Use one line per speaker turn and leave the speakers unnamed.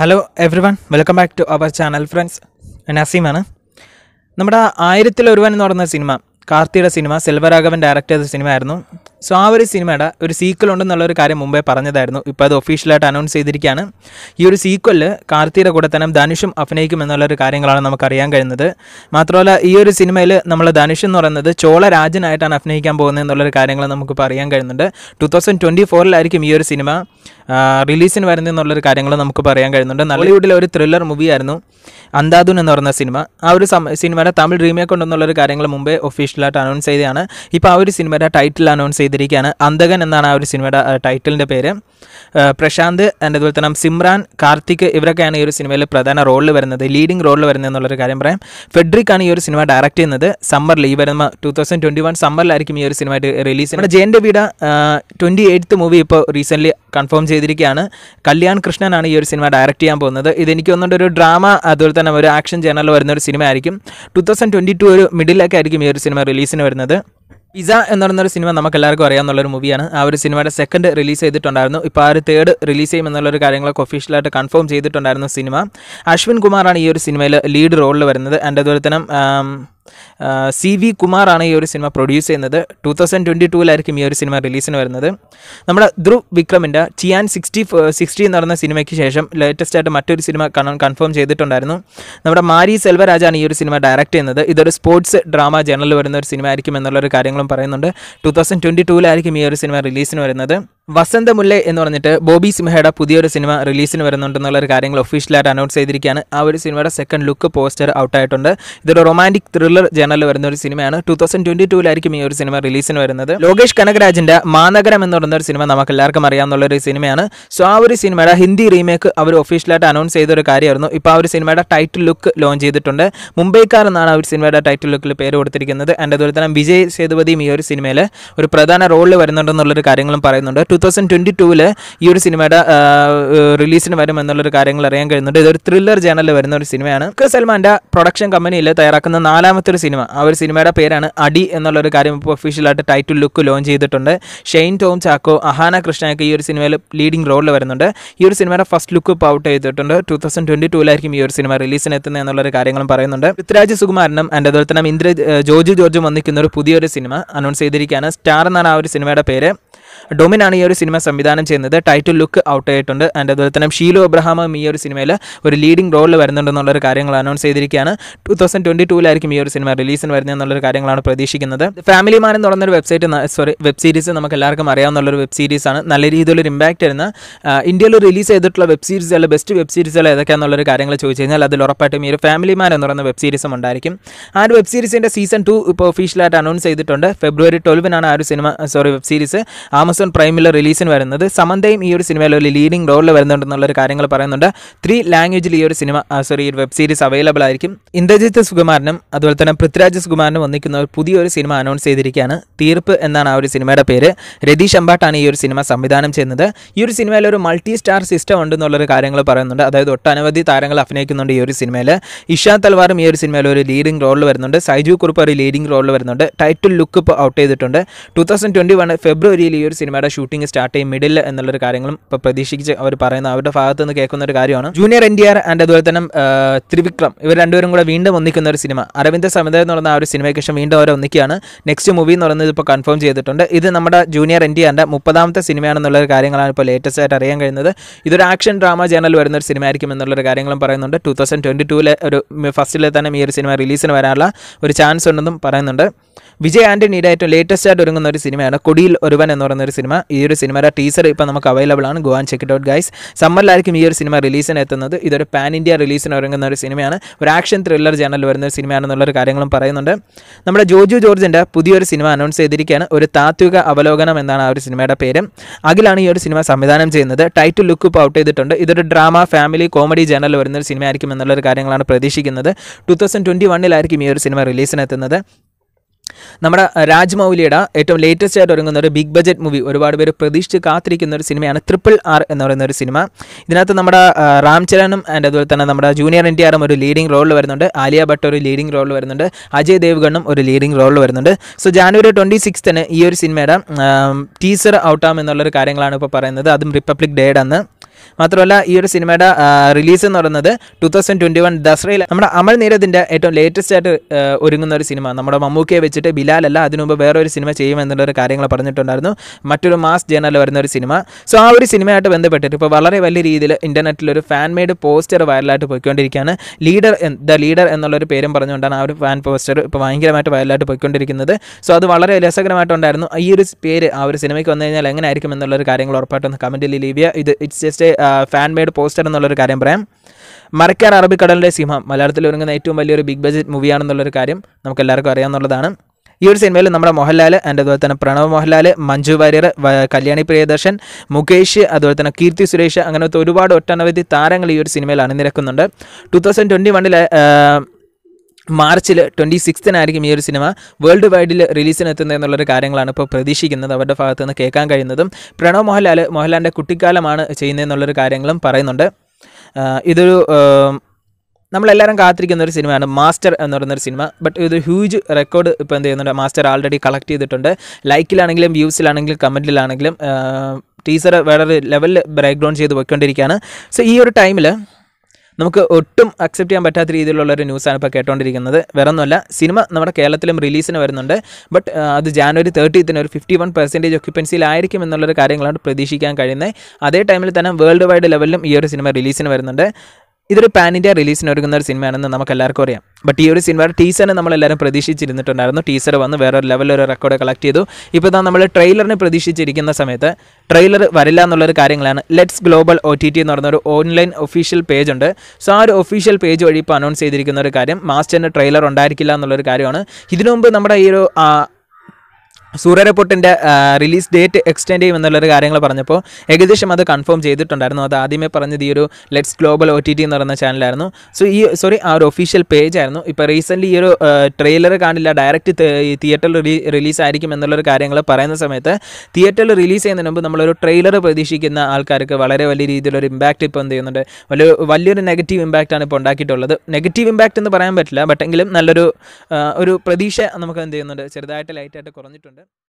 hello everyone welcome back to our channel friends നസീമാണ് നമ്മുടെ ആയിരത്തിലൊരുവൻ എന്ന് പറയുന്ന സിനിമ കാർത്തിയുടെ സിനിമ സെൽവരാഘവൻ ഡയറക്റ്റ് ചെയ്ത സിനിമ ആയിരുന്നു സോ ആ ഒരു സിനിമയുടെ ഒരു സീക്വൽ ഉണ്ടെന്നുള്ളൊരു കാര്യം മുമ്പേ പറഞ്ഞതായിരുന്നു ഇപ്പോൾ അത് ഒഫീഷ്യലായിട്ട് അനൗൺസ് ചെയ്തിരിക്കുകയാണ് ഈ ഒരു സീക്വലിൽ കാർത്തിയുടെ കൂടെ തന്നെ ധനുഷും അഭിനയിക്കും എന്നുള്ളൊരു കാര്യങ്ങളാണ് നമുക്കറിയാൻ കഴിയുന്നത് മാത്രമല്ല ഈ ഒരു സിനിമയിൽ നമ്മൾ ധനുഷ് എന്ന് പറയുന്നത് ചോള രാജനായിട്ടാണ് അഭിനയിക്കാൻ പോകുന്നത് എന്നുള്ളൊരു കാര്യങ്ങൾ നമുക്കിപ്പോൾ അറിയാൻ കഴിയുന്നുണ്ട് ടു തൗസൻഡ് ട്വൻറ്റി ഫോറിലായിരിക്കും ഈ ഒരു സിനിമ റിലീസിന് വരുന്നത് എന്നുള്ളൊരു കാര്യങ്ങൾ നമുക്ക് പറയാൻ കഴിയുന്നുണ്ട് നളിവുഡിലെ ഒരു ത്രില്ലർ മൂവിയായിരുന്നു അന്താദുൻ എന്ന് പറയുന്ന സിനിമ ആ ഒരു സിനിമയുടെ തമിഴ് റീമേക്ക് ഉണ്ടെന്നുള്ളൊരു കാര്യങ്ങൾ മുമ്പേ ഒഫീഷ്യലായിട്ട് അനൗൺസ് ചെയ്തതാണ് ഇപ്പോൾ ആ ഒരു സിനിമയുടെ ടൈറ്റിൽ അനൗൺസ് ചെയ്തിരിക്കുകയാണ് അന്തകൻ എന്നാണ് ആ ഒരു സിനിമയുടെ ടൈറ്റിലിൻ്റെ പേര് പ്രശാന്ത് എൻ്റെ അതുപോലെ തന്നെ സിമ്രാൻ കാർത്തിക് ഇവരൊക്കെയാണ് ഈ ഒരു സിനിമയിൽ പ്രധാന റോളിൽ വരുന്നത് ലീഡിംഗ് റോളിൽ വരുന്നത് എന്നുള്ളൊരു കാര്യം പറയാം ഫെഡ്രിക് ആണ് ഈ ഒരു സിനിമ ഡയറക്റ്റ് ചെയ്യുന്നത് സമ്മറിൽ ഈ വരുന്ന ടൂ തൗസൻഡ് ട്വൻറ്റി വൺ സമ്മറിലായിരിക്കും ഈ ഒരു സിനിമ റിലീസ് നമ്മുടെ ജയൻ്റെ വീട ട്വൻറ്റി എയ്ത്ത് മൂവി ഇപ്പോൾ റീസെൻ്റ്ലി കൺഫേം ചെയ്തിരിക്കുകയാണ് കല്യാൺ കൃഷ്ണനാണ് ഈ ഒരു സിനിമ ഡയറക്റ്റ് ചെയ്യാൻ പോകുന്നത് ഇതെനിക്ക് തോന്നുന്നുണ്ട് ഒരു ഡ്രാമ അതുപോലെ തന്നെ ഒരു ആക്ഷൻ ചാനലിൽ വരുന്ന ഒരു സിനിമ ആയിരിക്കും ടു തൗസൻഡ് ട്വൻറ്റി ടു ഒരു മിഡിലൊക്കെ ആയിരിക്കും ഈ ഒരു സിനിമ റിലീസിന് വരുന്നത് പിസ എന്ന് പറയുന്നൊരു സിനിമ നമുക്ക് എല്ലാവർക്കും അറിയാവുന്ന ഒരു മൂവിയാണ് ആ ഒരു സിനിമയുടെ സെക്കൻഡ് റിലീസ് ചെയ്തിട്ടുണ്ടായിരുന്നു ഇപ്പോൾ ആ ഒരു തേർഡ് റിലീസ് ചെയ്യും എന്നുള്ളൊരു കാര്യങ്ങളൊക്കെ ഒഫീഷ്യലായിട്ട് കൺഫേം ചെയ്തിട്ടുണ്ടായിരുന്നു സിനിമ അശ്വിൻ കുമാറാണ് ഈ ഒരു സിനിമയിൽ ലീഡ് റോളിൽ വരുന്നത് എൻ്റെ അതുപോലെ തന്നെ സി വി കുമാറാണ് ഈ ഒരു സിനിമ പ്രൊഡ്യൂസ് ചെയ്യുന്നത് ടു തൗസൻഡ് ട്വൻറ്റി ടൂവിലായിരിക്കും ഈ ഒരു സിനിമ റിലീസിന് വരുന്നത് നമ്മുടെ ധ്രുവ് വിക്രമിൻ്റെ ചിയാൻ സിക്സ്റ്റി സിക്സ്റ്റി എന്ന് പറയുന്ന സിനിമയ്ക്ക് ശേഷം ലേറ്റസ്റ്റ് ആയിട്ട് മറ്റൊരു സിനിമ കൺഫേം ചെയ്തിട്ടുണ്ടായിരുന്നു നമ്മുടെ മാരി സെൽവരാജാണ് ഈ ഒരു സിനിമ ഡയറക്റ്റ് ചെയ്യുന്നത് ഇതൊരു സ്പോർട്സ് ഡ്രാമ ജേണലിൽ വരുന്ന ഒരു സിനിമ ആയിരിക്കും എന്നുള്ളൊരു കാര്യങ്ങളും പറയുന്നുണ്ട് ടു തൗസൻഡ് ട്വൻറ്റി ടൂവിലായിരിക്കും ഈ ഒരു സിനിമ റിലീസിന് വരുന്നത് വസന്തമുല്ല എന്ന് പറഞ്ഞിട്ട് ബോബി സിംഹയുടെ പുതിയൊരു സിനിമ റിലീസിന് വരുന്നുണ്ടെന്നുള്ള ഒരു കാര്യങ്ങൾ ഒഫീഷ്യലായിട്ട് അനൗൺസ് ചെയ്തിരിക്കുകയാണ് ആ ഒരു സിനിമയുടെ സെക്കൻഡ് ലുക്ക് പോസ്റ്റർ ഔട്ടായിട്ടുണ്ട് ഇതൊരു റൊമാൻറ്റിക് ത്രില്ലർ ജേണലിൽ വരുന്ന ഒരു സിനിമയാണ് ടു തൗസൻഡ് ട്വന്റി ടൂവിലായിരിക്കും ഈ ഒരു സിനിമ റിലീസിന് വരുന്നത് ലോകേഷ് കനകരാജിന്റെ മാനഗരം എന്ന് പറയുന്ന ഒരു സിനിമ നമുക്ക് എല്ലാവർക്കും അറിയാവുന്ന ഒരു സിനിമയാണ് സോ ആ ഒരു സിനിമയുടെ ഹിന്ദി റീമേക്ക് അവർ ഒഫീഷ്യലായിട്ട് അനൗൺസ് ചെയ്തൊരു കാര്യമായിരുന്നു ഇപ്പോൾ ആ ഒരു സിനിമയുടെ ടൈറ്റിൽ ലുക്ക് ലോഞ്ച് ചെയ്തിട്ടുണ്ട് മുംബൈക്കാർ എന്നാണ് ആ ഒരു സിനിമയുടെ ടൈറ്റിൽ ലുക്കിൽ പേര് കൊടുത്തിരിക്കുന്നത് അതുപോലെ തന്നെ വിജയ് സേതുപതിയും ഈ ഒരു സിനിമയിൽ ഒരു പ്രധാന റോളിൽ വരുന്നുണ്ടെന്നുള്ളൊരു കാര്യങ്ങളും പറയുന്നുണ്ട് തൗസൻഡ് ട്വൻറ്റി ടൂവിൽ ഈ ഒരു സിനിമയുടെ റിലീസിന് വരും എന്നുള്ളൊരു കാര്യങ്ങൾ അറിയാൻ കഴിയുന്നുണ്ട് ഇതൊരു ത്രില്ലർ ജേണലിൽ വരുന്ന ഒരു സിനിമയാണ് സൽമാൻ്റെ പ്രൊഡക്ഷൻ കമ്പനിയിൽ തയ്യാറാക്കുന്ന നാലാമത്തെ ഒരു സിനിമ ആ ഒരു സിനിമയുടെ പേരാണ് അടി എന്നുള്ളൊരു കാര്യം ഇപ്പോൾ ഒഫീഷ്യലായിട്ട് ടൈറ്റിൽ ലുക്ക് ലോഞ്ച് ചെയ്തിട്ടുണ്ട് ഷെയ്ൻ ടോം ചാക്കോ അഹാന കൃഷ്ണയൊക്കെ ഈ ഒരു സിനിമയിൽ ലീഡിംഗ് റോളിൽ വരുന്നുണ്ട് ഈ ഒരു സിനിമയുടെ ഫസ്റ്റ് ലുക്ക് ഇപ്പോൾ ഔട്ട് ചെയ്തിട്ടുണ്ട് ടു തൗസൻഡ് ട്വൻറ്റി ടൂവിലായിരിക്കും ഈ ഒരു സിനിമ റിലീസിന് എത്തുന്നത് എന്നുള്ളൊരു കാര്യങ്ങളും പറയുന്നുണ്ട് പൃഥ്വിരാജ് സുകുമാരനും എൻ്റെ അതുപോലെ തന്നെ ഇന്ദ്ര ജോജു ജോർജും വന്നിരിക്കുന്ന ഒരു പുതിയൊരു സിനിമ അനൗൺസ് ചെയ്തിരിക്കുകയാണ് സ്റ്റാർ എന്നാണ് ആ ഒരു സിനിമയുടെ പേര് ആണ് ഈ ഒരു സിനിമ സംവിധാനം ചെയ്യുന്നത് ടൈറ്റിൽ ലുക്ക് ഔട്ട് ആയിട്ടുണ്ട് ആൻഡ് അതുപോലെ തന്നെ ഷീലോ എബ്രഹാമും ഈ ഒരു സിനിമയിൽ ഒരു ലീഡിംഗ് റോളിൽ വരുന്നുണ്ടെന്നുള്ളൊരു കാര്യങ്ങൾ അനൗൺസ് ചെയ്തിരിക്കുകയാണ് ടു തൗസൻഡ് ട്വൻറ്റി ടൂവിലായിരിക്കും ഈ ഒരു സിനിമ റിലീസിന് എന്നുള്ളൊരു കാര്യങ്ങളാണ് പ്രതീക്ഷിക്കുന്നത് ഫാമിലി മാൻ എന്ന് പറഞ്ഞൊരു വെബ്സൈറ്റ് സോറി വെബ് സീരീസ് നമുക്ക് എല്ലാവർക്കും അറിയാവുന്നുള്ളൊരു വെബ് സീരീസാണ് നല്ല രീതിയിലൊരു ഇമ്പാക്റ്റ് വരുന്ന ഇന്ത്യയിൽ റിലീസ് ചെയ്തിട്ടുള്ള വെബ് സീരീസുകൾ ബെസ്റ്റ് വെബ് സീരീസുകൾ ഏതൊക്കെയാണെന്നുള്ളൊരു കാര്യങ്ങൾ ചോദിച്ചു കഴിഞ്ഞാൽ അതിൽ ഉറപ്പായിട്ടും ഈ ഒരു ഫാമിലി മാൻ എന്ന് പറയുന്ന വെബ് സീരീസും ഉണ്ടായിരിക്കും ആ ഒരു വെബ് സീരീസിൻ്റെ സീസൺ ടു ഇപ്പോൾ ഒഫീഷ്യലായിട്ട് അനൗൺസ് ചെയ്തിട്ടുണ്ട് ഫെബ്രുവരി ട്വൽവിനാണ് ആ ഒരു സിനിമ സോറി വെബ് സീരീസ് ആ ആമസോൺ പ്രൈമിലെ റിലീസിന് വരുന്നത് സമന്തയും ഈ ഒരു സിനിമയിൽ ഒരു ലീഡിംഗ് റോളിൽ വരുന്നുണ്ടെന്നുള്ളൊരു കാര്യങ്ങൾ പറയുന്നുണ്ട് ത്രീ ലാംഗ്വേജിൽ ഈ ഒരു സിനിമ സോറി ഈ വെബ് സീരീസ് അവൈലബിൾ ആയിരിക്കും ഇന്ദ്രജിത്ത് സുകുമാരനും അതുപോലെ തന്നെ പൃഥ്വിരാജ് സുകുമാരനും ഒന്നിക്കുന്ന ഒരു പുതിയൊരു സിനിമ അനൗൺസ് ചെയ്തിരിക്കുകയാണ് തീർപ്പ് എന്നാണ് ആ ഒരു സിനിമയുടെ പേര് രതീഷ് അമ്പാട്ടാണ് ഈ ഒരു സിനിമ സംവിധാനം ചെയ്യുന്നത് ഈ ഒരു സിനിമയിൽ ഒരു മൾട്ടി സ്റ്റാർ സിസ്റ്റം ഉണ്ടെന്നുള്ളൊരു കാര്യങ്ങൾ പറയുന്നുണ്ട് അതായത് ഒട്ടനവധി താരങ്ങൾ അഭിനയിക്കുന്നുണ്ട് ഈ ഒരു സിനിമയിൽ ഇഷാ തൽവാറും ഈ ഒരു സിനിമയിൽ ഒരു ലീഡിംഗ് റോളിൽ വരുന്നുണ്ട് സൈജു കുറുപ്പ് ഒരു ലീഡിംഗ് റോളിൽ വരുന്നുണ്ട് ടൈറ്റിൽ ലുക്ക് ഇപ്പോൾ ഔട്ട് ചെയ്തിട്ടുണ്ട് ടു തൗസൻഡ് ട്വൻറ്റി വൺ ഫെബ്രുവരിയിൽ ഈ ഒരു സിനിമയുടെ ഷൂട്ടിംഗ് സ്റ്റാർട്ട് ചെയ്യും മിഡിൽ എന്നുള്ളൊരു കാര്യങ്ങളും ഇപ്പോൾ പ്രതീക്ഷിച്ച് അവർ പറയുന്ന അവരുടെ ഭാഗത്ത് നിന്ന് കേൾക്കുന്ന ഒരു കാര്യമാണ് junior N T R and അതുപോലെ തന്നെ ത്രിവിക്രം ഇവർ രണ്ടുപേരും കൂടെ വീണ്ടും ഒന്നിക്കുന്ന ഒരു സിനിമ അരവിന്ദ് സമിത എന്ന് പറഞ്ഞ ആ ഒരു സിനിമയ്ക്ക് ശേഷം വീണ്ടും അവരെ ഒന്നിക്കുകയാണ് നെക്സ്റ്റ് മൂവി എന്ന് പറയുന്നത് ഇപ്പോൾ കൺഫേം ചെയ്തിട്ടുണ്ട് ഇത് നമ്മുടെ ജൂനിയർ എൻ ഡി ആറിൻ്റെ മുപ്പതാമത്തെ സിനിമയാണെന്നുള്ള കാര്യങ്ങളാണ് ഇപ്പോൾ ലേറ്റസ്റ്റ് ആയിട്ട് അറിയാൻ കഴിയുന്നത് ഇതൊരു ആക്ഷൻ ഡ്രാമ ജേണൽ വരുന്ന ഒരു സിനിമയായിരിക്കും എന്നുള്ളൊരു കാര്യങ്ങളും പറയുന്നുണ്ട് ടു തൗസൻഡ് ട്വൻറ്റി ടുവിലെ ഒരു ഫസ്റ്റിലെ തന്നെ ഈ ഒരു സിനിമ റിലീസിന് വരാനുള്ള ഒരു ചാൻസ് ഉണ്ടെന്നും പറയുന്നുണ്ട് വിജയ് ആൻ്റണിയുടെ ഏറ്റവും ലേറ്റസ്റ്റ് ആയിട്ട് ഒരുങ്ങുന്ന ഒരു സിനിമയാണ് കൊടിയിൽ ഒരുവൻ എന്ന് പറയുന്ന ഒരു സിനിമ ഈ ഒരു സിനിമയുടെ ടീസർ ഇപ്പോൾ നമുക്ക് അവൈലബിൾ ആണ് go and check it out guys സമ്മറിലായിരിക്കും ഈ ഒരു സിനിമ റിലീസിന് എത്തുന്നത് ഇതൊരു പാൻ ഇന്ത്യ റിലീസിന് ഒരുങ്ങുന്ന ഒരു സിനിമയാണ് ഒരു ആക്ഷൻ ത്രില്ലർ ജേണൽ വരുന്ന ഒരു സിനിമയാണെന്നുള്ളൊരു കാര്യങ്ങളും പറയുന്നുണ്ട് നമ്മുടെ ജോജു ജോർജിൻ്റെ പുതിയൊരു സിനിമ അനൗൺസ് ചെയ്തിരിക്കുകയാണ് ഒരു താത്വിക അവലോകനം എന്നാണ് ആ ഒരു സിനിമയുടെ പേര് അഖിലാണ് ഈ ഒരു സിനിമ സംവിധാനം ചെയ്യുന്നത് ടൈറ്റിൽ ലുക്ക് ഇപ്പോൾ ഔട്ട് ചെയ്തിട്ടുണ്ട് ഇതൊരു ഡ്രാമ ഫാമിലി കോമഡി ജേണൽ വരുന്ന ഒരു സിനിമയായിരിക്കും എന്നുള്ളൊരു കാര്യങ്ങളാണ് പ്രതീക്ഷിക്കുന്നത് ടു തൗസൻഡ് ട്വൻറ്റി വണ്ണിലായിരിക്കും ഈ ഒരു സിനിമ റിലീസിന് എത്തുന്നത് നമ്മുടെ രാജ്മൗലിയുടെ ഏറ്റവും ലേറ്റസ്റ്റ് ആയിട്ട് ഒരുങ്ങുന്ന ഒരു ബിഗ് ബജറ്റ് മൂവി ഒരുപാട് പേര് പ്രതീക്ഷിച്ച് കാത്തിരിക്കുന്ന ഒരു സിനിമയാണ് ട്രിപ്പിൾ ആർ എന്ന് പറയുന്ന ഒരു സിനിമ ഇതിനകത്ത് നമ്മുടെ റാം ചരണും ആൻഡ് അതുപോലെ തന്നെ നമ്മുടെ ജൂനിയർ എൻ ടി ആറും ഒരു ലീഡിംഗ് റോളിൽ വരുന്നുണ്ട് ആലിയ ഭട്ട് ഒരു ലീഡിംഗ് റോളിൽ വരുന്നുണ്ട് അജയ് ദേവ്ഗണ്ണും ഒരു ലീഡിംഗ് റോളിൽ വരുന്നുണ്ട് സോ ജാനുവരി ട്വൻറ്റി സിക്സ്തിന് ഈ ഒരു സിനിമയുടെ ടീസർ എന്നുള്ളൊരു കാര്യങ്ങളാണ് ഇപ്പോൾ പറയുന്നത് അതും റിപ്പബ്ലിക് ഡേയുടെ അന്ന് മാത്രമല്ല ഈ ഒരു സിനിമയുടെ റിലീസ് എന്ന് പറയുന്നത് ടു തൗസൻഡ് ട്വൻറ്റി വൺ ദസറയിൽ നമ്മുടെ അമൽ നീരദിന്റെ ഏറ്റവും ലേറ്റസ്റ്റ് ആയിട്ട് ഒരുങ്ങുന്ന ഒരു സിനിമ നമ്മുടെ മമ്മൂക്കയെ വെച്ചിട്ട് ബിലാൽ അല്ല അതിനു മുമ്പ് വേറെ ഒരു സിനിമ ചെയ്യുമെന്നുള്ളൊരു കാര്യങ്ങൾ പറഞ്ഞിട്ടുണ്ടായിരുന്നു മറ്റൊരു മാസ് ജേണലിൽ വരുന്ന ഒരു സിനിമ സോ ആ ഒരു സിനിമയായിട്ട് ബന്ധപ്പെട്ടിട്ട് ഇപ്പോൾ വളരെ വലിയ രീതിയിൽ ഇൻ്റർനെറ്റിൽ ഒരു ഫാൻ മെയ്ഡ് പോസ്റ്റർ വയറലായിട്ട് പോയിക്കൊണ്ടിരിക്കുകയാണ് ലീഡർ ദ ലീഡർ എന്നുള്ളൊരു പേരും പറഞ്ഞുകൊണ്ടാണ് ആ ഒരു ഫാൻ പോസ്റ്റർ ഇപ്പോൾ ഭയങ്കരമായിട്ട് വൈറലായിട്ട് പോയിക്കൊണ്ടിരിക്കുന്നത് സോ അത് വളരെ രസകരമായിട്ടുണ്ടായിരുന്നു ഈ ഒരു പേര് ആ ഒരു സിനിമയ്ക്ക് വന്നു കഴിഞ്ഞാൽ എങ്ങനെയായിരിക്കും എന്നുള്ളൊരു കാര്യങ്ങൾ ഉറപ്പായിട്ടൊന്ന് കമൻറ്റിൽ ലീവ് ചെയ്യുക ഇത് it's just fan made poster എന്നുള്ളൊരു കാര്യം പറയാം മറയ്ക്കാൻ അറബിക്കടലിൻ്റെ സിംഹം മലയാളത്തിൽ ഒരുങ്ങുന്ന ഏറ്റവും വലിയൊരു ബിഗ് ബജറ്റ് മൂവിയാണെന്നുള്ളൊരു കാര്യം നമുക്ക് എല്ലാവർക്കും അറിയാമെന്നുള്ളതാണ് ഈ ഒരു സിനിമയിൽ നമ്മുടെ മോഹൻലാൽ ആൻഡ് അതുപോലെ തന്നെ പ്രണവ് മോഹൻലാൽ മഞ്ജു വാര്യർ കല്യാണി പ്രിയദർശൻ മുകേഷ് അതുപോലെ തന്നെ കീർത്തി സുരേഷ് അങ്ങനത്തെ ഒരുപാട് ഒട്ടനവധി താരങ്ങൾ ഈ ഒരു സിനിമയിൽ അണിനിരക്കുന്നുണ്ട് ടു തൗസൻഡ് ട്വൻറ്റി വണ്ണിലെ മാർച്ചിൽ ട്വൻറ്റി സിക്സ്തിനായിരിക്കും ഈ ഒരു സിനിമ വേൾഡ് വൈഡിൽ റിലീസിനെത്തുന്നത് എന്നുള്ളൊരു കാര്യങ്ങളാണ് ഇപ്പോൾ പ്രതീക്ഷിക്കുന്നത് അവരുടെ ഭാഗത്തു നിന്ന് കേൾക്കാൻ കഴിയുന്നതും പ്രണവ് മോഹൻലാൽ മോഹൻലാലിൻ്റെ കുട്ടിക്കാലമാണ് ചെയ്യുന്നതെന്നുള്ളൊരു കാര്യങ്ങളും പറയുന്നുണ്ട് ഇതൊരു നമ്മളെല്ലാവരും കാത്തിരിക്കുന്ന ഒരു സിനിമയാണ് മാസ്റ്റർ എന്ന് പറയുന്നൊരു സിനിമ ബട്ട് ഇത് ഹ്യൂജ് റെക്കോർഡ് ഇപ്പോൾ എന്ത് ചെയ്യുന്നുണ്ട് മാസ്റ്റർ ആൾറെഡി കളക്ട് ചെയ്തിട്ടുണ്ട് ലൈക്കിലാണെങ്കിലും വ്യൂസിലാണെങ്കിലും കമൻറ്റിലാണെങ്കിലും ടീച്ചർ വേറൊരു ലെവലിൽ ബ്രേക്ക് ഡൗൺ ചെയ്ത് പോയിക്കൊണ്ടിരിക്കുകയാണ് സോ ഈ ഒരു ടൈമിൽ നമുക്ക് ഒട്ടും അക്സെപ്റ്റ് ചെയ്യാൻ പറ്റാത്ത രീതിയിലുള്ള ഒരു ന്യൂസാണ് ഇപ്പോൾ കേട്ടോണ്ടിരിക്കുന്നത് ഒന്നുമല്ല സിനിമ നമ്മുടെ കേരളത്തിലും റിലീസിന് വരുന്നുണ്ട് ബട്ട് അത് ജാനുവരി തേർട്ടീത്തിന് ഒരു ഫിഫ്റ്റി വൺ പെർസെൻറ്റേജ് ഒക്യുപ്പൻസിയിലായിരിക്കും എന്നുള്ളൊരു കാര്യങ്ങളാണ് പ്രതീക്ഷിക്കാൻ കഴിയുന്നത് അതേ ടൈമിൽ തന്നെ വേൾഡ് വൈഡ് ലെവലിലും ഈ ഒരു സിനിമ റിലീസിന് വരുന്നുണ്ട് ഇതൊരു പാൻ ഇന്ത്യ റിലീസിന് ഒരുങ്ങുന്ന ഒരു സിനിമയാണെന്ന് നമുക്ക് എല്ലാവർക്കും അറിയാം ബട്ട് ഈ ഒരു സിനിമയുടെ ടീസറിനെ നമ്മളെല്ലാവരും പ്രതീക്ഷിച്ചിരുന്നിട്ടുണ്ടായിരുന്നു ടീസർ വന്ന് വേറൊരു ലെവലിൽ ഒരു റെക്കോർഡ് കളക്ട് ചെയ്തു ഇപ്പോൾ നമ്മൾ ട്രെയിലറിനെ പ്രതീക്ഷിച്ചിരിക്കുന്ന സമയത്ത് ട്രെയിലർ വരില്ല എന്നുള്ളൊരു കാര്യങ്ങളാണ് let's global O T T എന്ന് പറയുന്ന ഒരു ഓൺലൈൻ ഒഫീഷ്യൽ പേജ് ഉണ്ട് സോ ആ ഒരു ഒഫീഷ്യൽ പേജ് വഴി ഇപ്പോൾ അനൗൺസ് ചെയ്തിരിക്കുന്ന ഒരു കാര്യം മാസ്റ്റിൻ്റെ ട്രെയിലർ ഉണ്ടായിരിക്കില്ല എന്നുള്ളൊരു കാര്യമാണ് ഇതിനു മുമ്പ് നമ്മുടെ ഈ ഒരു സൂര്യരപ്പൊട്ടിൻ്റെ റിലീസ് ഡേറ്റ് എക്സ്റ്റെൻഡ് ചെയ്യും എന്നുള്ളൊരു കാര്യങ്ങൾ പറഞ്ഞപ്പോൾ ഏകദേശം അത് കൺഫേം ചെയ്തിട്ടുണ്ടായിരുന്നു അത് ആദ്യമേ പറഞ്ഞത് ഈ ഒരു let's global O T T എന്ന് പറയുന്ന ചാനലായിരുന്നു സോ ഈ സോറി ആ ഒരു ഒഫീഷ്യൽ പേജ് ആയിരുന്നു ഇപ്പോൾ റീസെൻ്റ് ഈ ഒരു ട്രെയിലർ കാണില്ല ഡയറക്റ്റ് തിയേറ്ററിൽ റിലീസ് ആയിരിക്കും എന്നുള്ളൊരു കാര്യങ്ങൾ പറയുന്ന സമയത്ത് തിയേറ്ററിൽ റിലീസ് ചെയ്യുന്നതിന് മുമ്പ് നമ്മളൊരു ട്രെയിലർ പ്രതീക്ഷിക്കുന്ന ആൾക്കാർക്ക് വളരെ വലിയ രീതിയിലൊരു ഇമ്പാക്റ്റ് ഇപ്പോൾ എന്ത് ചെയ്യുന്നുണ്ട് വലിയ വലിയൊരു നെഗറ്റീവ് ഇമ്പാക്റ്റാണ് ഇപ്പോൾ ഉണ്ടാക്കിയിട്ടുള്ളത് നെഗറ്റീവ് ഇമ്പാക്റ്റ് എന്ന് പറയാൻ പറ്റില്ല ബട്ടെങ്കിലും നല്ലൊരു ഒരു പ്രതീക്ഷ നമുക്ക് എന്ത് ചെയ്യുന്നുണ്ട് ചെറുതായിട്ട് ലൈറ്റായിട്ട് കുറഞ്ഞിട്ടുണ്ട് and